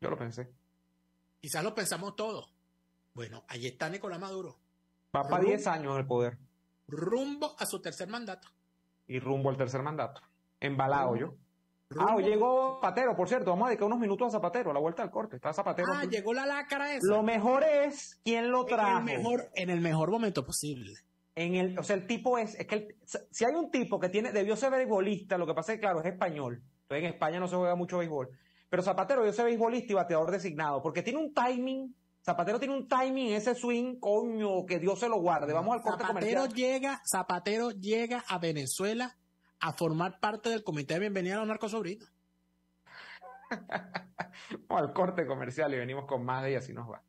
Yo lo pensé. Quizás lo pensamos todos. Bueno, ahí está Nicolás Maduro. Va para 10 años en el poder. Rumbo a su tercer mandato. Y rumbo al tercer mandato. Embalado yo. Ah, Ah, llegó Zapatero, por cierto, vamos a dedicar unos minutos a Zapatero, a la vuelta al corte. Está Zapatero. Ah, llegó la lacra esa. Lo mejor es quién lo trajo. En el mejor, momento posible. En el, o sea, el tipo es, es que si hay un tipo que tiene, debió ser beisbolista, lo que pasa es que, claro, es español. Entonces en España no se juega mucho béisbol. Pero Zapatero debió ser beisbolista y bateador designado, porque tiene un timing Zapatero tiene un timing, ese swing, coño, que Dios se lo guarde. Vamos al corte Zapatero Llega, Zapatero llega a Venezuela a formar parte del comité de bienvenida a los sobrinos. [laughs] o al corte comercial y venimos con más de ella así nos va.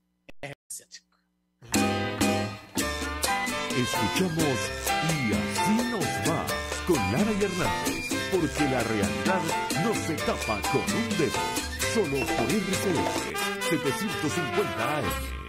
Escuchamos y así nos va con Lara y Hernández, porque la realidad no se tapa con un dedo, solo por RCS 750 AM.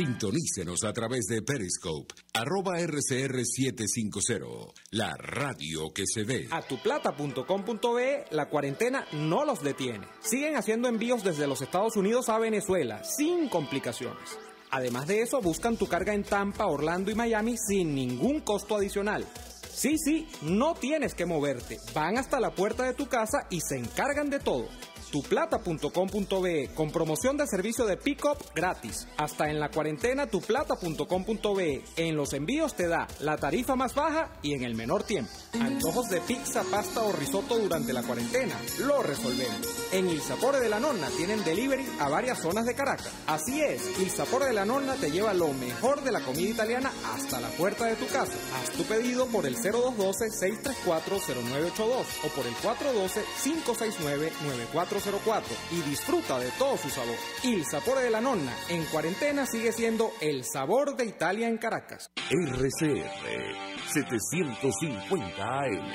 Sintonícenos a través de Periscope, arroba RCR750, la radio que se ve. A tuplata.com.be, la cuarentena no los detiene. Siguen haciendo envíos desde los Estados Unidos a Venezuela, sin complicaciones. Además de eso, buscan tu carga en Tampa, Orlando y Miami sin ningún costo adicional. Sí, sí, no tienes que moverte. Van hasta la puerta de tu casa y se encargan de todo tuplata.com.be con promoción de servicio de pick-up gratis. Hasta en la cuarentena tuplata.com.be. En los envíos te da la tarifa más baja y en el menor tiempo. Antojos de pizza, pasta o risotto durante la cuarentena. Lo resolvemos. En el Sapore de la Nonna tienen delivery a varias zonas de Caracas. Así es, el Sapore de la Nonna te lleva lo mejor de la comida italiana hasta la puerta de tu casa. Haz tu pedido por el 0212 634 0982 o por el 412 569 94 04 y disfruta de todo su sabor. Y el sapore de la nonna en cuarentena sigue siendo el sabor de Italia en Caracas. RCR 750 AM,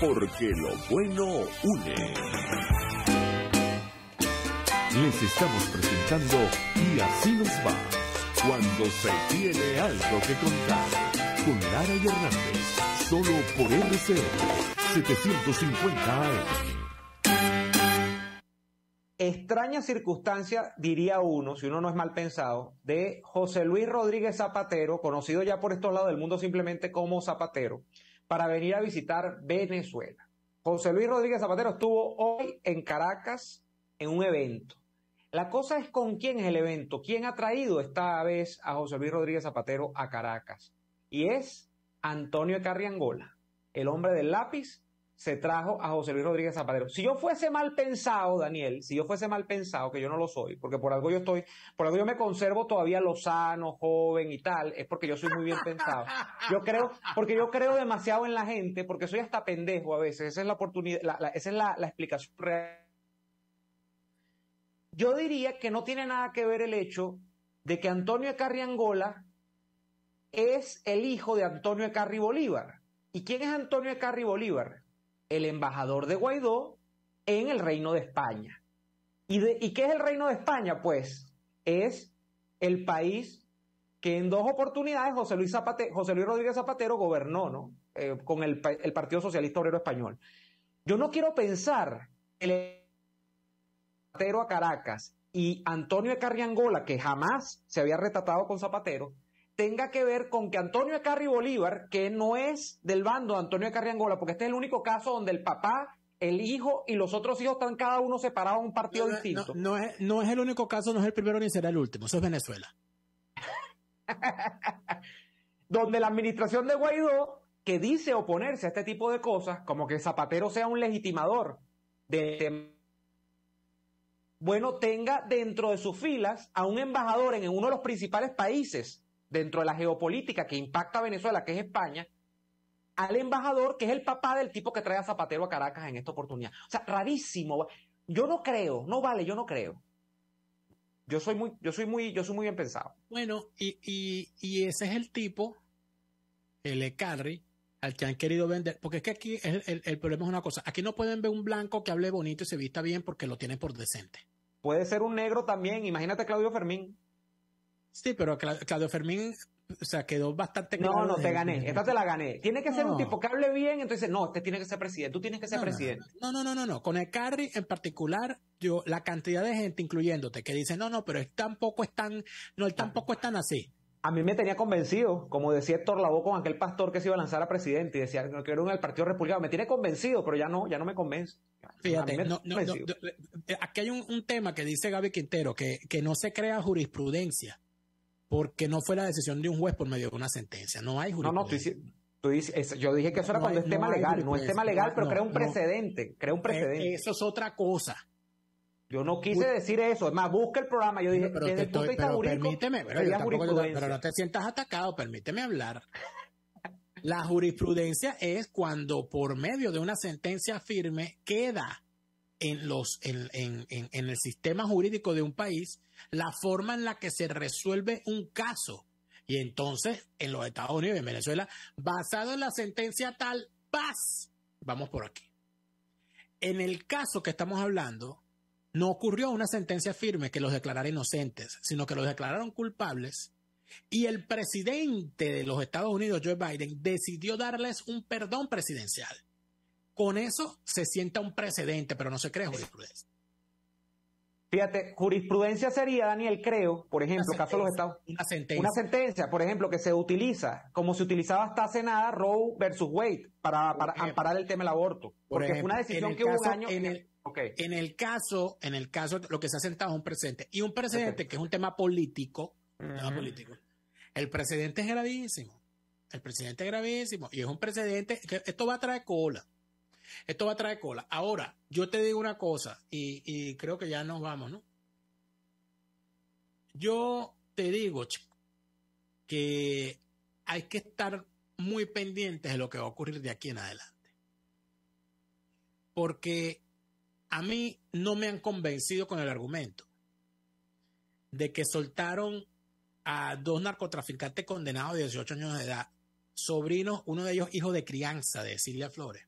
porque lo bueno une. Les estamos presentando Y así nos va, cuando se tiene algo que contar, con Lara y Hernández, solo por RCR 750 AM extraña circunstancia, diría uno, si uno no es mal pensado, de José Luis Rodríguez Zapatero, conocido ya por estos lados del mundo simplemente como Zapatero, para venir a visitar Venezuela. José Luis Rodríguez Zapatero estuvo hoy en Caracas en un evento. La cosa es con quién es el evento, quién ha traído esta vez a José Luis Rodríguez Zapatero a Caracas. Y es Antonio Carriangola, el hombre del lápiz se trajo a José Luis Rodríguez Zapatero. Si yo fuese mal pensado, Daniel, si yo fuese mal pensado, que yo no lo soy, porque por algo yo estoy, por algo yo me conservo todavía lo sano, joven y tal, es porque yo soy muy bien pensado. Yo creo, porque yo creo demasiado en la gente, porque soy hasta pendejo a veces, esa es la oportunidad, esa es la, la explicación real. Yo diría que no tiene nada que ver el hecho de que Antonio Ecarri Angola es el hijo de Antonio Ecarri Bolívar. ¿Y quién es Antonio Ecarri Bolívar? el embajador de Guaidó en el Reino de España. ¿Y, qué es el Reino de España? Pues es el país que en dos oportunidades José Luis, Zapate, José Luis Rodríguez Zapatero gobernó, ¿no? Eh, con el, Partido Socialista Obrero Español. Yo no quiero pensar el Zapatero a Caracas y Antonio de Carriangola, que jamás se había retratado con Zapatero, tenga que ver con que Antonio Ecarri Bolívar, que no es del bando de Antonio Ecarri Angola, porque este es el único caso donde el papá, el hijo y los otros hijos están cada uno separados en un partido distinto. No, es, no es el único caso, no es el primero ni será el último, eso es Venezuela. [laughs] donde la administración de Guaidó, que dice oponerse a este tipo de cosas, como que Zapatero sea un legitimador de este bueno, tenga dentro de sus filas a un embajador en uno de los principales países dentro de la geopolítica que impacta a Venezuela, que es España, al embajador, que es el papá del tipo que trae a Zapatero a Caracas en esta oportunidad. O sea, rarísimo. Yo no creo, no vale, yo no creo. Yo soy muy, yo soy muy, yo soy muy bien pensado. Bueno, y, y, ese es el tipo, el Ecarri, al que han querido vender, porque es que aquí el, el, problema es una cosa, aquí no pueden ver un blanco que hable bonito y se vista bien porque lo tiene por decente. Puede ser un negro también, imagínate Claudio Fermín. Sí, pero Claudio Fermín, o sea, quedó bastante No, no, te gané. Esta te la gané. Tiene que ser un tipo que hable bien, entonces, no, usted tiene que ser presidente, tú tienes que ser presidente. No, no, no, no, no. Con el Carry en particular, yo, la cantidad de gente, incluyéndote, que dice, no, no, pero él tampoco es tan, no, él tampoco es tan así. A mí me tenía convencido, como decía Héctor Lavoe con aquel pastor que se iba a lanzar a presidente y decía que era un el Partido Republicano. Me tiene convencido, pero ya no, ya no me convence. Fíjate, eh, eh, aquí hay un, tema que dice Gaby Quintero, que no se crea jurisprudencia porque no fue la decisión de un juez por medio de una sentencia. No hay jurisprudencia. No, no, tú dices, yo dije que eso era cuando es tema legal. No es tema legal, pero crea un precedente. Crea un e, precedente. Eso es otra cosa. Yo no quise decir eso. Es más, busca el programa. Yo dije, pero, el punto de pero no te sientas atacado. Permíteme hablar. La jurisprudencia es cuando por medio de una sentencia firme queda en, el sistema jurídico de un país la forma en la que se resuelve un caso. Y entonces, en los Estados Unidos y en Venezuela, basado en la sentencia tal, paz, vamos por aquí. En el caso que estamos hablando, no ocurrió una sentencia firme que los declarara inocentes, sino que los declararon culpables y el presidente de los Estados Unidos, Joe Biden, decidió darles un perdón presidencial con eso se sienta un precedente, pero no se cree jurisprudencia. Fíjate, jurisprudencia sería, Daniel, creo, por ejemplo, una caso los Estados Una sentencia. Una sentencia, por ejemplo, que se utiliza, como se utilizaba hasta hace nada Roe versus Wade, para, amparar el tema del aborto. Porque es una decisión que hubo un En el, en el caso, en el caso, lo que se ha sentado es un precedente. Y un precedente que es un tema político, político. El precedente es gravísimo. El precedente es gravísimo. Y es un precedente que esto va a traer cola. Esto va a traer cola. Ahora, yo te digo una cosa y, creo que ya nos vamos, ¿no? Yo te digo, que hay que estar muy pendientes de lo que va a ocurrir de aquí en adelante. Porque a mí no me han convencido con el argumento de que soltaron a dos narcotraficantes condenados de 18 años de edad, sobrinos, uno de ellos hijo de crianza de Silvia Flores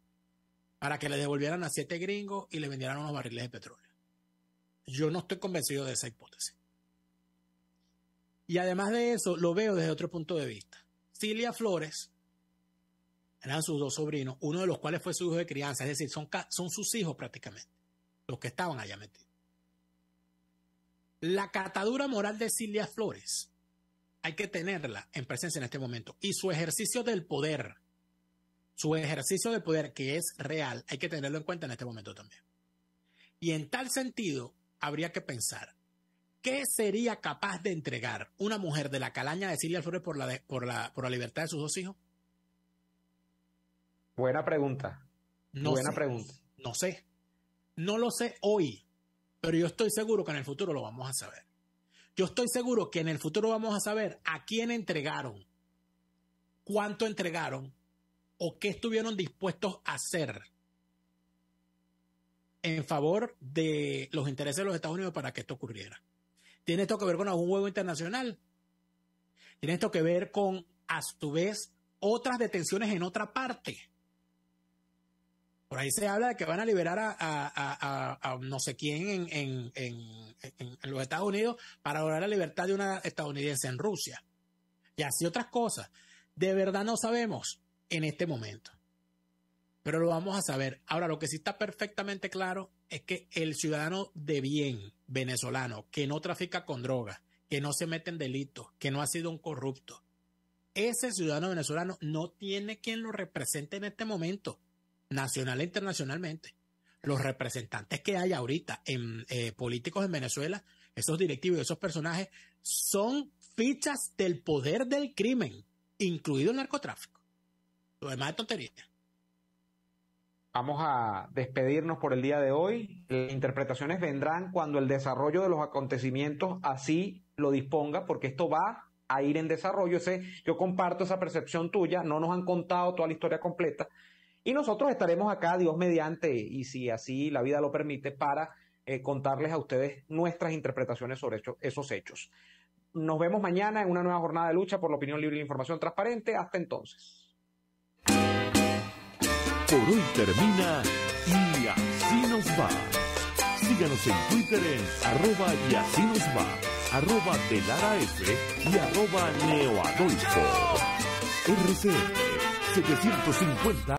para que le devolvieran a siete gringos y le vendieran unos barriles de petróleo. Yo no estoy convencido de esa hipótesis. Y además de eso, lo veo desde otro punto de vista. Silvia Flores, eran sus dos sobrinos, uno de los cuales fue su hijo de crianza, es decir, son, son sus hijos prácticamente, los que estaban allá metidos. La catadura moral de Silvia Flores hay que tenerla en presencia en este momento y su ejercicio del poder su ejercicio de poder, que es real, hay que tenerlo en cuenta en este momento también. Y en tal sentido, habría que pensar, ¿qué sería capaz de entregar una mujer de la calaña de Silvia Flores por la, libertad de sus dos hijos? Buena pregunta. Buena pregunta. No sé. No lo sé hoy, pero yo estoy seguro que en el futuro lo vamos a saber. Yo estoy seguro que en el futuro vamos a saber a quién entregaron, cuánto entregaron o qué estuvieron dispuestos a hacer en favor de los intereses de los Estados Unidos para que esto ocurriera. Tiene esto que ver con algún juego internacional. Tiene esto que ver con, a su vez, otras detenciones en otra parte. Por ahí se habla de que van a liberar a, no sé quién en, en, los Estados Unidos para lograr la libertad de una estadounidense en Rusia. Y así otras cosas. De verdad no sabemos en este momento. Pero lo vamos a saber. Ahora, lo que sí está perfectamente claro es que el ciudadano de bien venezolano, que no trafica con drogas, que no se mete en delitos, que no ha sido un corrupto, ese ciudadano venezolano no tiene quien lo represente en este momento, nacional e internacionalmente. Los representantes que hay ahorita en eh, políticos en Venezuela, esos directivos, y esos personajes, son fichas del poder del crimen, incluido el narcotráfico. Lo demás es tontería. Vamos a despedirnos por el día de hoy. Las interpretaciones vendrán cuando el desarrollo de los acontecimientos así lo disponga, porque esto va a ir en desarrollo. yo comparto esa percepción tuya, no nos han contado toda la historia completa. Y nosotros estaremos acá, Dios mediante, y si así la vida lo permite, para eh, contarles a ustedes nuestras interpretaciones sobre esos hechos. Nos vemos mañana en una nueva jornada de lucha por la opinión libre y la información transparente. Hasta entonces. Por hoy termina y así nos va. Síganos en Twitter en arroba y así nos va, arroba de y arroba neoadolfo. Rc 750.